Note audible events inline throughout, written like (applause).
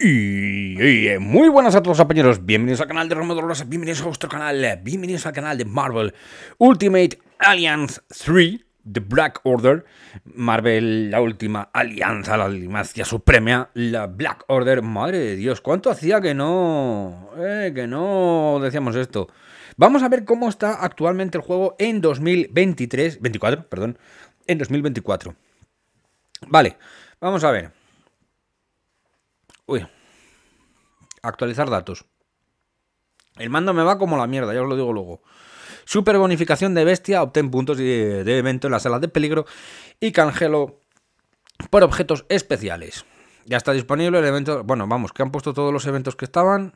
E Eh, muy buenas a todos compañeros, bienvenidos al canal de Romero Rosa, bienvenidos a vuestro canal, eh, bienvenidos al canal de Marvel Ultimate Alliance 3, The Black Order, Marvel, la última alianza, la alimacia suprema, la Black Order, madre de Dios, ¿cuánto hacía que no, eh, que no decíamos esto? Vamos a ver cómo está actualmente el juego en 2023, 24, perdón, en 2024. Vale, vamos a ver. Uy, Actualizar datos. El mando me va como la mierda, ya os lo digo luego. Super bonificación de bestia, obtén puntos de, evento en las salas de peligro y canjelo por objetos especiales. Ya está disponible el evento. Bueno, vamos, que han puesto todos los eventos que estaban.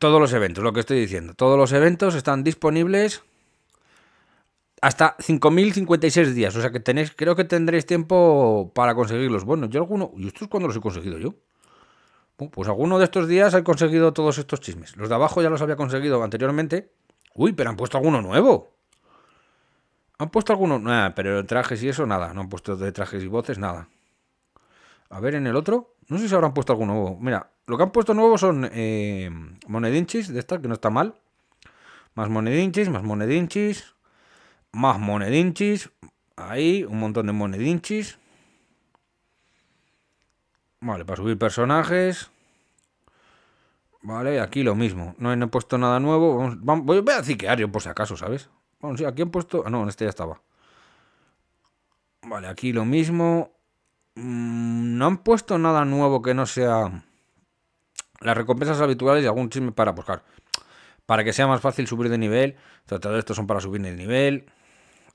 Todos los eventos, lo que estoy diciendo. Todos los eventos están disponibles hasta 5.056 días. O sea que tenéis, creo que tendréis tiempo para conseguirlos. Bueno, yo alguno. ¿Y estos cuándo cuando los he conseguido yo? Pues alguno de estos días ha conseguido todos estos chismes. Los de abajo ya los había conseguido anteriormente. Uy, pero han puesto alguno nuevo. ¿Han puesto alguno? Nada, pero trajes y eso, nada. No han puesto de trajes y voces, nada. A ver, en el otro. No sé si habrán puesto alguno nuevo. Mira, lo que han puesto nuevo son eh, monedinchis de esta, que no está mal. Más monedinchis, más monedinchis. Más monedinchis. Ahí, un montón de monedinchis. Vale, para subir personajes. Vale, aquí lo mismo. No he, puesto nada nuevo. voy a ziquear yo por si acaso, ¿sabes? Bueno, sí, aquí han puesto... Ah, no, en este ya estaba. Vale, aquí lo mismo. Mm, no han puesto nada nuevo que no sea... Las recompensas habituales y algún chisme para buscar. Para que sea más fácil subir de nivel. Tratado estos son para subir de nivel.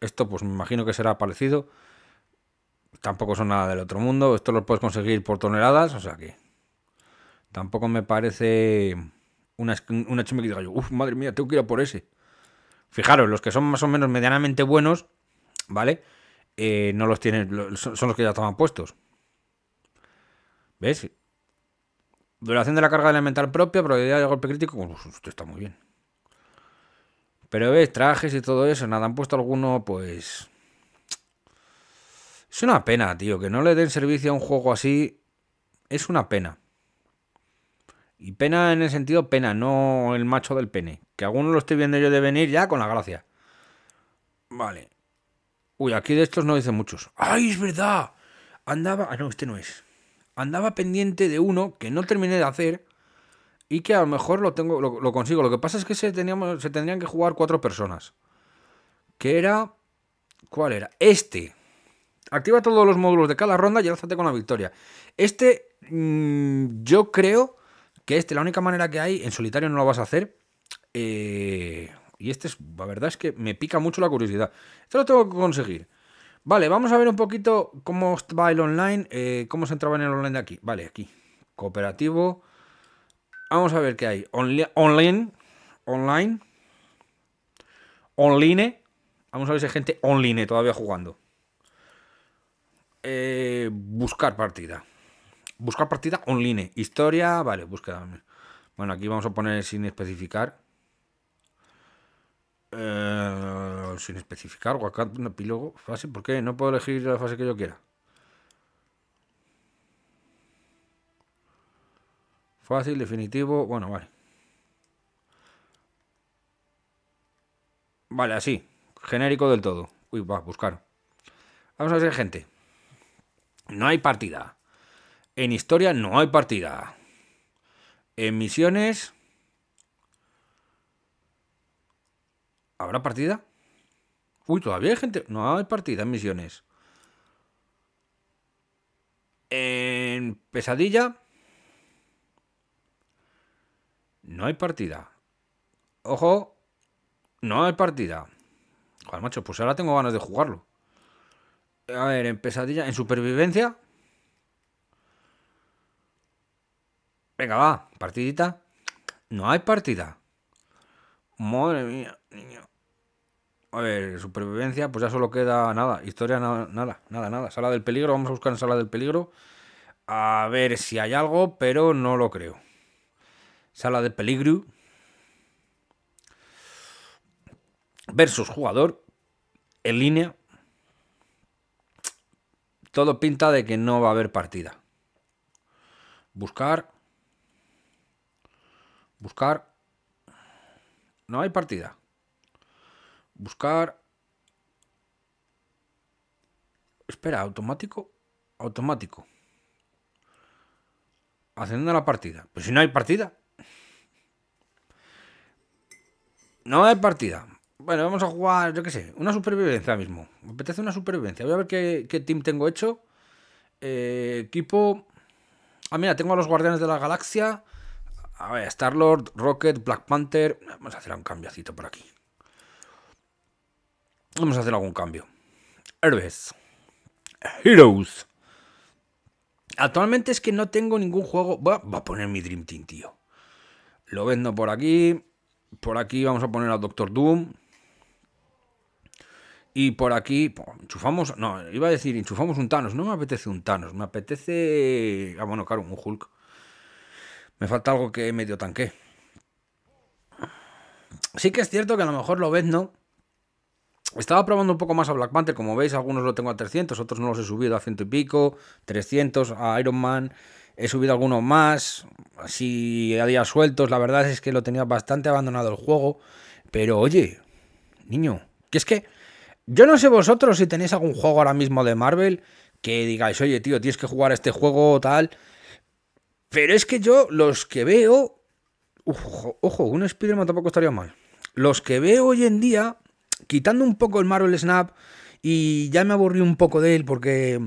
Esto pues me imagino que será parecido tampoco son nada del otro mundo. Esto lo puedes conseguir por toneladas, o sea que tampoco me parece una, una que madre mía, tengo que ir a por ese. Fijaros, los que son más o menos medianamente buenos, ¿vale? Eh, no los tienen, son los que ya estaban puestos. ¿Ves? Duración de la carga elemental propia, probabilidad de golpe crítico. Uf, pues, pues, esto está muy bien. Pero ves, trajes y todo eso, nada, han puesto alguno, pues es una pena, tío, que no le den servicio a un juego así. Es una pena. Y pena en el sentido pena, no el macho del pene. Que alguno lo estoy viendo yo de venir ya con la gracia. Vale. Uy, aquí de estos no dicen muchos. ¡Ay, es verdad! Andaba... Ah, no, este no es. Andaba pendiente de uno que no terminé de hacer y que a lo mejor lo, tengo, lo, consigo. Lo que pasa es que se, teníamos, se tendrían que jugar cuatro personas. Que era... ¿Cuál era? Este. Activa todos los módulos de cada ronda y alzate con la victoria. Este, mm, yo creo que este, la única manera que hay, en solitario no lo vas a hacer. Eh, y este, es, la verdad es que me pica mucho la curiosidad. Esto lo tengo que conseguir. Vale, vamos a ver un poquito cómo va el online, eh, cómo se entraba en el online de aquí. Vale, aquí. Cooperativo. Vamos a ver qué hay. online. Online. Online. Vamos a ver si hay gente online todavía jugando. Eh, buscar partida. Buscar partida online. Historia, vale, búsqueda. Bueno, aquí vamos a poner sin especificar. Eh, sin especificar, acá un epílogo, fácil. ¿por qué? No puedo elegir la fase que yo quiera. Fácil, definitivo, bueno, vale. Vale, así, genérico del todo. Uy, va, buscar. Vamos a ver, gente. No hay partida. En historia no hay partida. En misiones... ¿Habrá partida? Uy, todavía hay gente. No hay partida en misiones. En pesadilla. No hay partida. Ojo. No hay partida. Joder, macho, pues ahora tengo ganas de jugarlo. A ver, en pesadilla, en supervivencia. Venga, va, partidita. No hay partida. Madre mía, niño. A ver, supervivencia, pues ya solo queda nada. Historia, nada, nada, nada, nada. Sala del peligro, vamos a buscar en sala del peligro. A ver si hay algo, pero no lo creo. Sala de peligro. Versus jugador. En línea todo pinta de que no va a haber partida. Buscar. Buscar. No hay partida. Buscar. Espera, automático. Automático. Haciendo la partida. Pues si no hay partida. No hay partida. Bueno, vamos a jugar, yo qué sé, una supervivencia mismo. Me apetece una supervivencia. Voy a ver qué, team tengo hecho. Eh, equipo. Ah, mira, tengo a los Guardianes de la Galaxia. A ver, Starlord, Rocket, Black Panther. Vamos a hacer un cambiacito por aquí. Vamos a hacer algún cambio. Herbes. Heroes. Actualmente es que no tengo ningún juego. Va, a poner mi Dream Team, tío. Lo vendo por aquí. Por aquí vamos a poner a Doctor Doom. Y por aquí, enchufamos, no, iba a decir, enchufamos un Thanos, no me apetece un Thanos, me apetece, ah, bueno, claro, un Hulk. Me falta algo que medio tanque. Sí que es cierto que a lo mejor lo ves, ¿no? Estaba probando un poco más a Black Panther, como veis, algunos lo tengo a 300, otros no los he subido a ciento y pico, 300 a Iron Man, he subido algunos más, así a días sueltos, la verdad es que lo tenía bastante abandonado el juego, pero oye, niño, que es que yo no sé vosotros si tenéis algún juego ahora mismo de Marvel que digáis, oye, tío, tienes que jugar este juego o tal. Pero es que yo los que veo... ojo, un Spider-Man tampoco estaría mal. Los que veo hoy en día, quitando un poco el Marvel Snap, y ya me aburrí un poco de él porque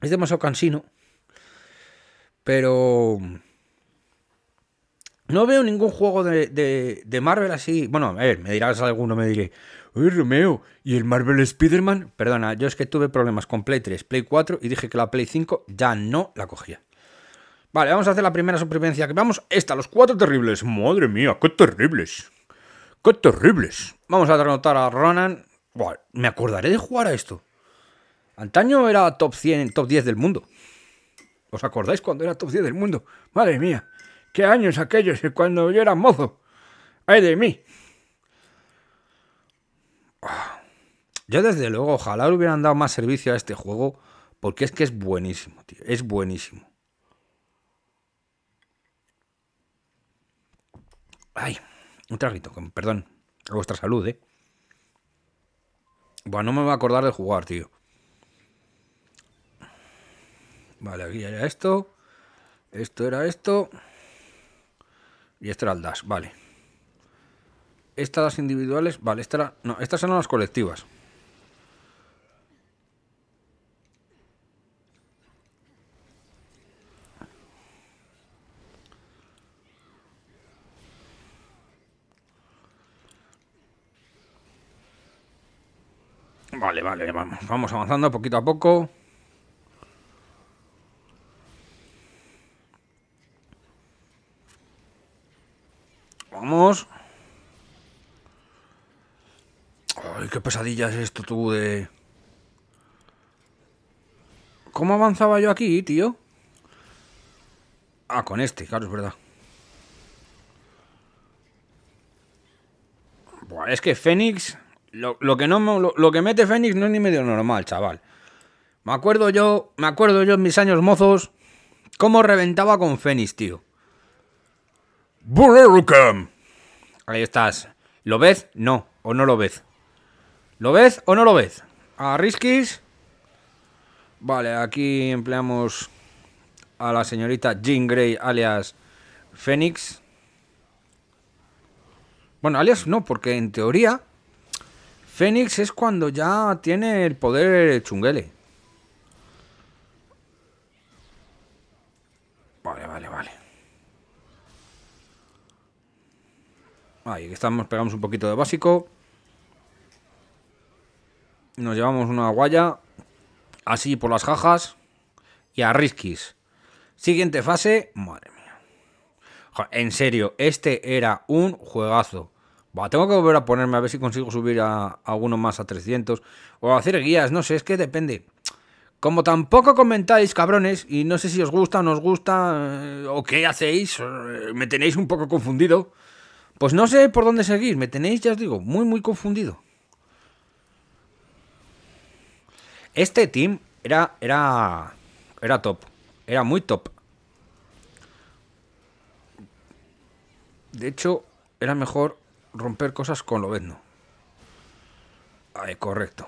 es demasiado cansino. Pero... No veo ningún juego de, de Marvel así. Bueno, a ver, me dirás alguno, me diré. Romeo, ¿y el Marvel Spider-Man? Perdona, yo es que tuve problemas con Play 3, Play 4 y dije que la Play 5 ya no la cogía. Vale, vamos a hacer la primera supervivencia que vamos. Esta, los cuatro terribles. Madre mía, qué terribles. Qué terribles. Vamos a derrotar a Ronan. me acordaré de jugar a esto. Antaño era top 100, top 10 del mundo. ¿Os acordáis cuando era top 10 del mundo? Madre mía, qué años aquellos Y cuando yo era mozo. ¡Ay de mí! Yo desde luego, ojalá le hubieran dado más servicio a este juego, porque es que es buenísimo, tío. Es buenísimo. Ay, un traguito, perdón. A vuestra salud, eh. Bueno, no me voy a acordar de jugar, tío. Vale, aquí era esto. Esto era esto. Y este era el dash, vale. Estas individuales, vale, No, estas eran las colectivas. Vale, vale, vamos, vamos avanzando poquito a poco. Vamos. Ay, qué pesadilla es esto tú de... ¿Cómo avanzaba yo aquí, tío? Ah, con este, claro, es verdad. Buah, es que Fénix... Lo, que, no, lo, que mete Fénix no es ni medio normal, chaval. Me acuerdo yo, me acuerdo yo en mis años mozos, cómo reventaba con Fénix, tío. Ahí estás. ¿Lo ves? No, o no lo ves. ¿Lo ves o no lo ves? A Riskis. Vale, aquí empleamos a la señorita Jean Grey, alias Fénix. Bueno, alias no, porque en teoría Fénix es cuando ya tiene el poder chunguele. Vale, vale, vale. Ahí estamos, pegamos un poquito de básico. Nos llevamos una guaya. Así por las jajas. Y a Riskis. Siguiente fase. Madre mía. en serio, este era un juegazo tengo que volver a ponerme a ver si consigo subir a, uno más a 300. O hacer guías, no sé, es que depende. Como tampoco comentáis, cabrones, y no sé si os gusta o no os gusta, eh, o qué hacéis, eh, me tenéis un poco confundido. Pues no sé por dónde seguir, me tenéis, ya os digo, muy, muy confundido. Este team era, era, era top, era muy top. De hecho, era mejor romper cosas con lo vendo. Ahí, correcto.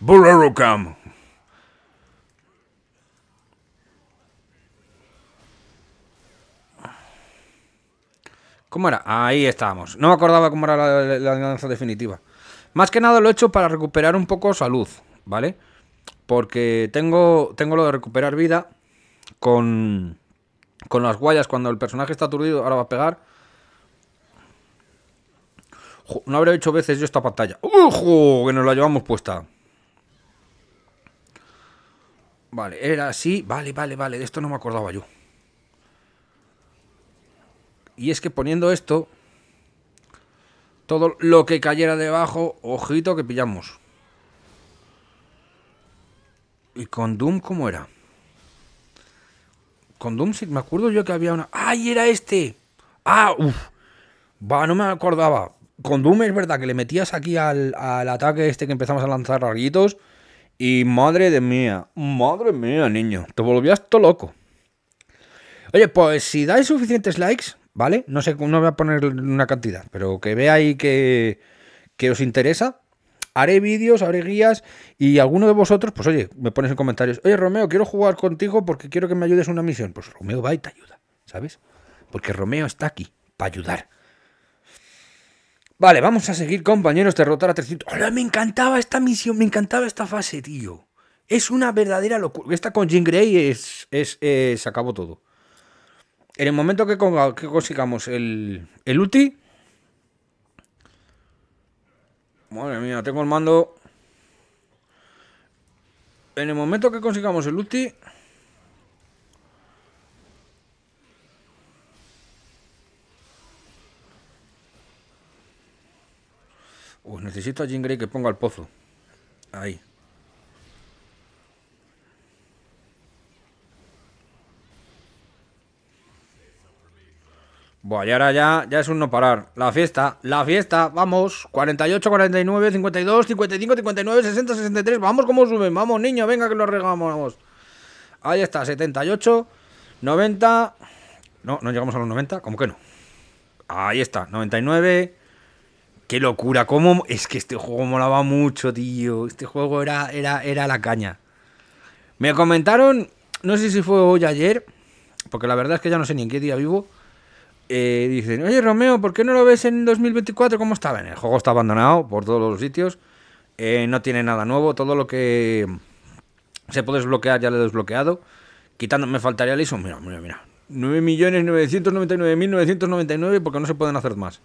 Bullerucam. ¿Cómo era? Ahí estábamos. No me acordaba cómo era la, la, definitiva. Más que nada lo he hecho para recuperar un poco salud, ¿vale? Porque tengo, tengo lo de recuperar vida con, con las guayas. Cuando el personaje está aturdido, ahora va a pegar no habré hecho veces yo esta pantalla. ¡Ojo! Que nos la llevamos puesta. Vale, era así. Vale, vale, vale. De esto no me acordaba yo. Y es que poniendo esto, todo lo que cayera debajo, ojito que pillamos. ¿Y con Doom cómo era? Con Doom sí, me acuerdo yo que había una... ¡Ay, era este! ¡Ah, uff! Va, no me acordaba con Doom es verdad que le metías aquí al, ataque este que empezamos a lanzar larguitos. Y madre de mía, madre mía, niño, te volvías todo loco. Oye, pues si dais suficientes likes, ¿vale? No sé, no voy a poner una cantidad, pero que veáis que, que os interesa. Haré vídeos, haré guías y alguno de vosotros, pues oye, me pones en comentarios, oye Romeo, quiero jugar contigo porque quiero que me ayudes en una misión. Pues Romeo va y te ayuda, ¿sabes? Porque Romeo está aquí para ayudar. Vale, vamos a seguir, compañeros, derrotar a 300. ¡Hola! Me encantaba esta misión, me encantaba esta fase, tío. Es una verdadera locura. Esta con Jim Grey es, es, eh, se acabó todo. En el momento que, que consigamos el, el ulti... Madre mía, tengo el mando... En el momento que consigamos el ulti... Pues necesito a Jean Grey que ponga el pozo. Ahí. Bueno, y ahora ya, ya es un no parar. La fiesta, la fiesta, vamos. 48, 49, 52, 55, 59, 60, 63. Vamos, como suben. Vamos, niño, venga que lo regamos. Ahí está, 78, 90. No, no llegamos a los 90. ¿Cómo que no? Ahí está, 99. Qué locura, cómo es que este juego molaba mucho, tío. Este juego era, era, era la caña. Me comentaron, no sé si fue hoy o ayer, porque la verdad es que ya no sé ni en qué día vivo. Eh, dicen, oye Romeo, ¿por qué no lo ves en 2024 cómo estaba? El juego está abandonado por todos los sitios. Eh, no tiene nada nuevo. Todo lo que se puede desbloquear ya lo he desbloqueado. Quitando, me faltaría el ISO. Mira, mira, mira. 9.999.999 porque no se pueden hacer más.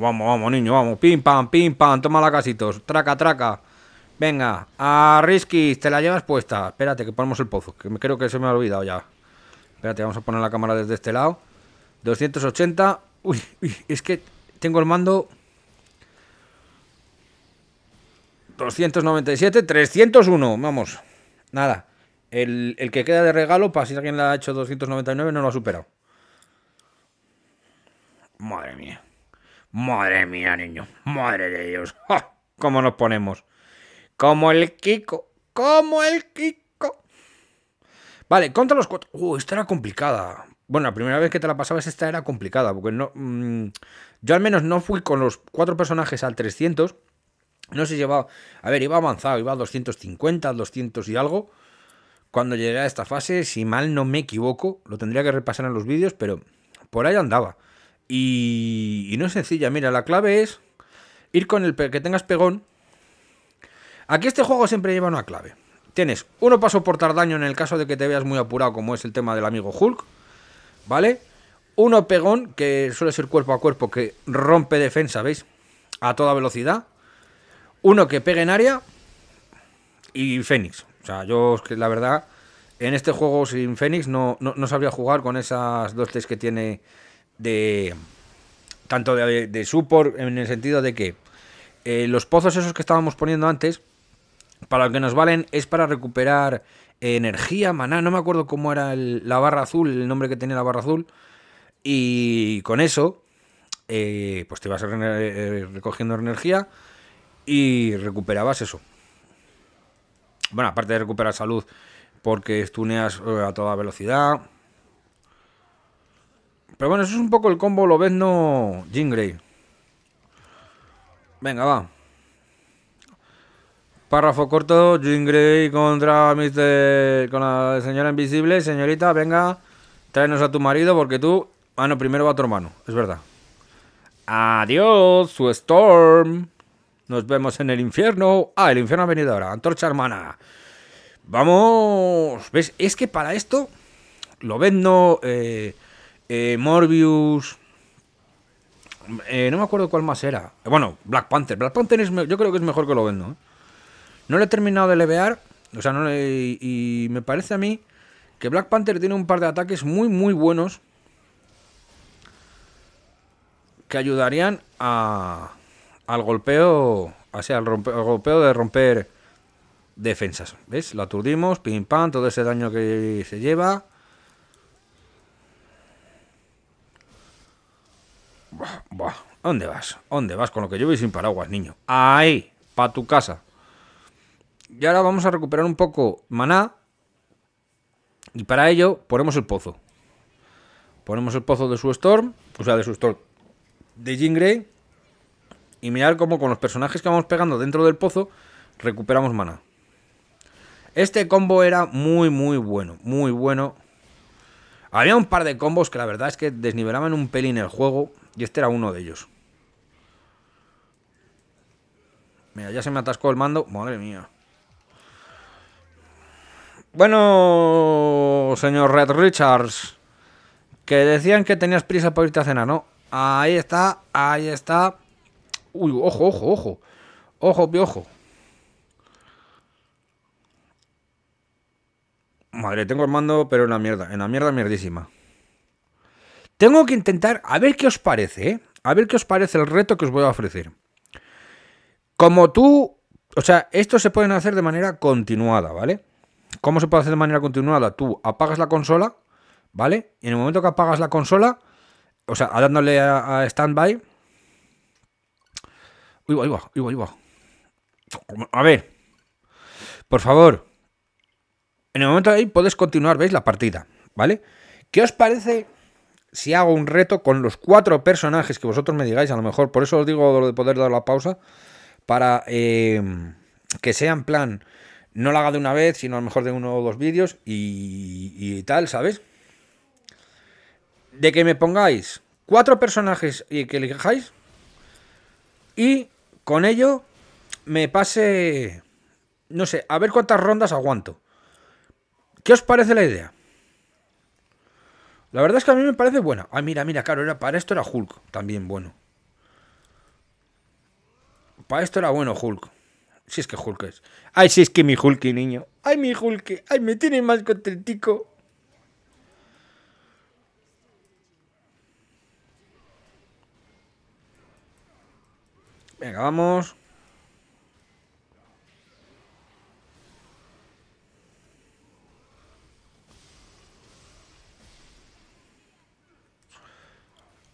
Vamos, vamos, niño, vamos. Pim, pam, pim, pam. Toma la casitos. Traca, traca. Venga, a Risky te la llevas puesta. Espérate, que ponemos el pozo, que creo que se me ha olvidado ya. Espérate, vamos a poner la cámara desde este lado. 280. Uy, uy es que tengo el mando... 297, 301, vamos. Nada. El, el que queda de regalo, para si alguien le ha hecho 299, no lo ha superado. Madre mía. Madre mía, niño. Madre de Dios. ¿Cómo nos ponemos? Como el Kiko. Como el Kiko. Vale, contra los cuatro. Uh, esta era complicada. Bueno, la primera vez que te la pasabas esta era complicada. Porque no. Mm, yo al menos no fui con los cuatro personajes al 300. No sé si llevaba. A ver, iba avanzado, iba a 250, 200 y algo. Cuando llegué a esta fase, si mal no me equivoco, lo tendría que repasar en los vídeos, pero por ahí andaba. Y, no es sencilla, mira, la clave es ir con el que tengas pegón. Aquí este juego siempre lleva una clave. Tienes uno para soportar daño en el caso de que te veas muy apurado, como es el tema del amigo Hulk, ¿vale? Uno pegón, que suele ser cuerpo a cuerpo, que rompe defensa, ¿veis? A toda velocidad. Uno que pegue en área. Y Fénix. O sea, yo la verdad, en este juego sin Fénix no, no, sabría jugar con esas dos tres que tiene de tanto de, de support en el sentido de que eh, los pozos esos que estábamos poniendo antes, para lo que nos valen es para recuperar energía, maná, no me acuerdo cómo era la barra azul, el nombre que tenía la barra azul, y con eso, eh, pues te vas eh, recogiendo energía y recuperabas eso. Bueno, aparte de recuperar salud, porque estuneas a toda velocidad, pero bueno, eso es un poco el combo Lobezno Jean Grey. Venga, va. Párrafo corto, Jean contra Mr. con la señora invisible. Señorita, venga, tráenos a tu marido porque tú... bueno, ah, primero va tu hermano, es verdad. Adiós, su Storm. Nos vemos en el infierno. Ah, el infierno ha venido ahora. Antorcha hermana. Vamos. ¿Ves? Es que para esto, lo vendo. Eh, eh, Morbius. Eh, no me acuerdo cuál más era. Eh, bueno, Black Panther. Black Panther es, yo creo que es mejor que lo vendo. No le he terminado de levear. O sea, y, me parece a mí que Black Panther tiene un par de ataques muy, muy buenos. Que ayudarían al golpeo. O al, golpeo de romper defensas. ¿Ves? Lo aturdimos, pim pam, todo ese daño que se lleva. ¿Dónde vas? ¿Dónde vas? Con lo que yo voy sin paraguas, niño. Ahí, para tu casa. Y ahora vamos a recuperar un poco maná. Y para ello ponemos el pozo. Ponemos el pozo de su Storm, o sea, de su Storm de Jean Grey. Y mirar cómo con los personajes que vamos pegando dentro del pozo recuperamos maná. Este combo era muy, muy bueno, muy bueno. Había un par de combos que la verdad es que desnivelaban un pelín el juego, y este era uno de ellos. Mira, ya se me atascó el mando. Madre mía. Bueno, señor Red Richards. Que decían que tenías prisa para irte a cenar, ¿no? Ahí está, ahí está. Uy, ojo, ojo, ojo. Ojo, piojo. Madre, tengo el mando, pero en la mierda. En la mierda mierdísima. Tengo que intentar, a ver qué os parece, ¿eh? a ver qué os parece el reto que os voy a ofrecer. Como tú, o sea, esto se pueden hacer de manera continuada, ¿vale? ¿Cómo se puede hacer de manera continuada? Tú apagas la consola, ¿vale? Y en el momento que apagas la consola, o sea, dándole a, standby. Uy, uy, uy, uy, A ver, por favor. En el momento ahí puedes continuar, ¿veis? La partida, ¿vale? ¿Qué os parece si hago un reto con los cuatro personajes que vosotros me digáis, a lo mejor, por eso os digo lo de poder dar la pausa, para eh, que sea en plan, no la haga de una vez, sino a lo mejor de uno o dos vídeos y, tal, ¿sabes? De que me pongáis cuatro personajes y que elijáis y con ello me pase, no sé, a ver cuántas rondas aguanto. ¿Qué os parece la idea? La verdad es que a mí me parece buena. Ay, ah, mira, mira, claro, era, para esto era Hulk. También bueno. Para esto era bueno Hulk. Si es que Hulk es. Ay, si es que mi Hulk, niño. Ay, mi Hulk. Ay, me tiene más contentico. Venga, vamos.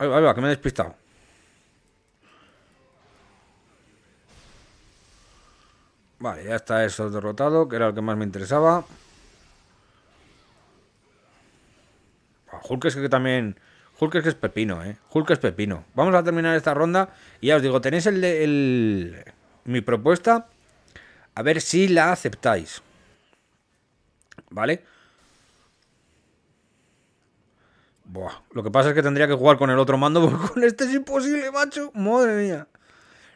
Ahí va, va, que me he despistado. Vale, ya está eso derrotado, que era lo que más me interesaba. Hulk es que también... Hulk es que es pepino, ¿eh? Hulk es pepino. Vamos a terminar esta ronda. Y ya os digo, tenéis el, mi propuesta. A ver si la aceptáis. ¿Vale? lo que pasa es que tendría que jugar con el otro mando (laughs) porque con este es imposible, macho. Madre mía.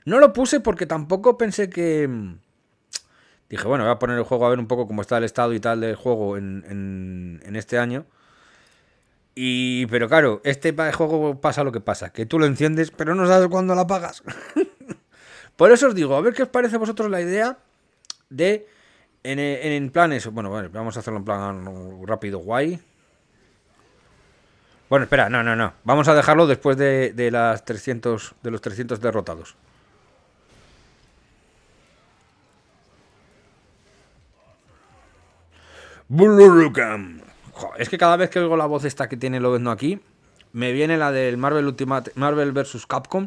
No lo puse porque tampoco pensé que... Mm, dije, bueno, voy a poner el juego a ver un poco cómo está el estado y tal del juego en, en, este año. Y, pero claro, este juego pasa lo que pasa, que tú lo enciendes, pero no sabes cuándo la apagas. (laughs) Por eso os digo, a ver qué os parece a vosotros la idea de en, en planes. Bueno, vamos a hacerlo en plan rápido, guay. Bueno, espera, no, no, no. Vamos a dejarlo después de, las 300, de los 300 derrotados. Es que cada vez que oigo la voz esta que tiene Lobezno aquí, me viene la del Marvel Ultimate, Marvel vs Capcom,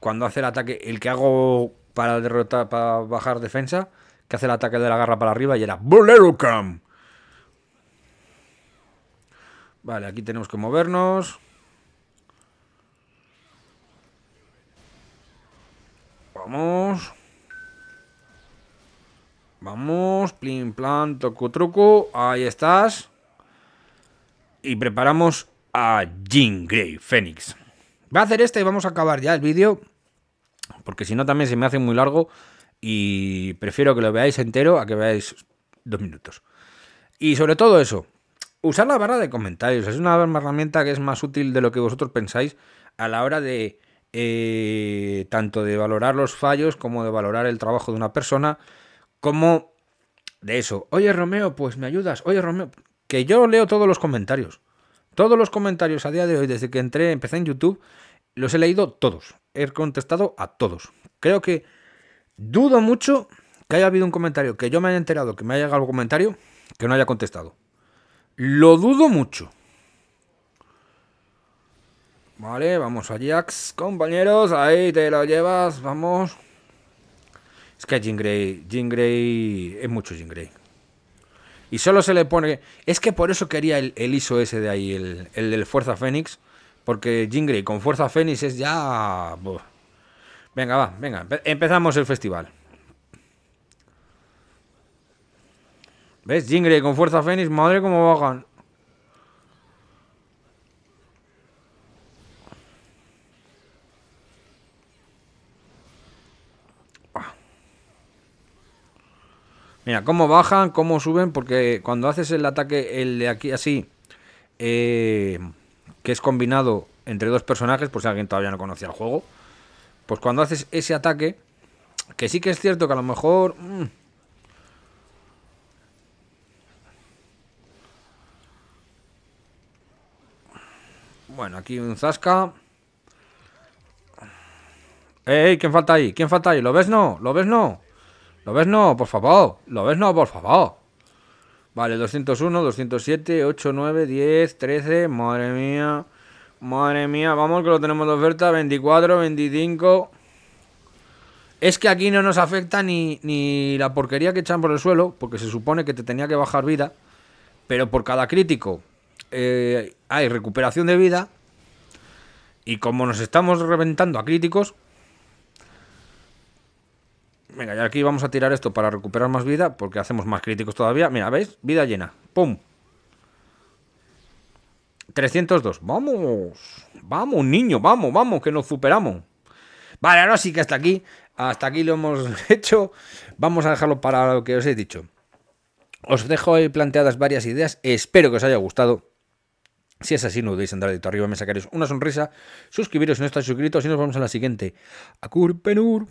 cuando hace el ataque, el que hago para derrotar, para bajar defensa, que hace el ataque de la garra para arriba y era ¡Bullerucam! Vale, aquí tenemos que movernos. Vamos. Vamos, plin, plan, toco, truco. Ahí estás. Y preparamos a Jean Grey, Fénix. Va a hacer este y vamos a acabar ya el vídeo. Porque si no también se me hace muy largo. Y prefiero que lo veáis entero a que veáis dos minutos. Y sobre todo eso, usar la barra de comentarios. Es una herramienta que es más útil de lo que vosotros pensáis a la hora de eh, tanto de valorar los fallos como de valorar el trabajo de una persona, como de eso. Oye Romeo, pues me ayudas. Oye Romeo, que yo leo todos los comentarios. Todos los comentarios a día de hoy, desde que entré, empecé en YouTube, los he leído todos. He contestado a todos. Creo que dudo mucho que haya habido un comentario, que yo me haya enterado, que me haya llegado un comentario, que no haya contestado. Lo dudo mucho. Vale, vamos a Jax compañeros. Ahí te lo llevas, vamos. Es que Jean Grey, es mucho Jean Y solo se le pone... Es que por eso quería el, ISO ese de ahí, el, del Fuerza Fénix. Porque Jean con Fuerza Fénix es ya... Venga, va, venga. Empezamos el festival. ¿Ves? Jingre con fuerza Fénix. Madre cómo bajan. Mira, cómo bajan, cómo suben, porque cuando haces el ataque, el de aquí así, eh, que es combinado entre dos personajes, por si alguien todavía no conocía el juego, pues cuando haces ese ataque, que sí que es cierto que a lo mejor... Mm, Bueno, aquí un zasca. ¡Ey, ey! quién falta ahí? ¿Quién falta ahí? ¿Lo ves no? ¿Lo ves no? ¿Lo ves no? Por favor. ¿Lo ves no? Por favor. Vale, 201, 207, 8, 9, 10, 13. Madre mía. Madre mía. Vamos que lo tenemos de oferta. 24, 25. Es que aquí no nos afecta ni, ni la porquería que echan por el suelo. Porque se supone que te tenía que bajar vida. Pero por cada crítico eh, hay recuperación de vida. Y como nos estamos reventando a críticos... Venga, y aquí vamos a tirar esto para recuperar más vida, porque hacemos más críticos todavía. Mira, ¿veis? Vida llena. ¡Pum! 302. ¡Vamos! ¡Vamos, niño! ¡Vamos, vamos! ¡Que nos superamos! Vale, ahora sí que hasta aquí. Hasta aquí lo hemos (laughs) hecho. Vamos a dejarlo para lo que os he dicho. Os dejo ahí planteadas varias ideas. Espero que os haya gustado. Si es así, no dudéis en dar dedito arriba, me sacaréis una sonrisa, suscribiros si no estáis suscritos y nos vemos en la siguiente. Akur Penur.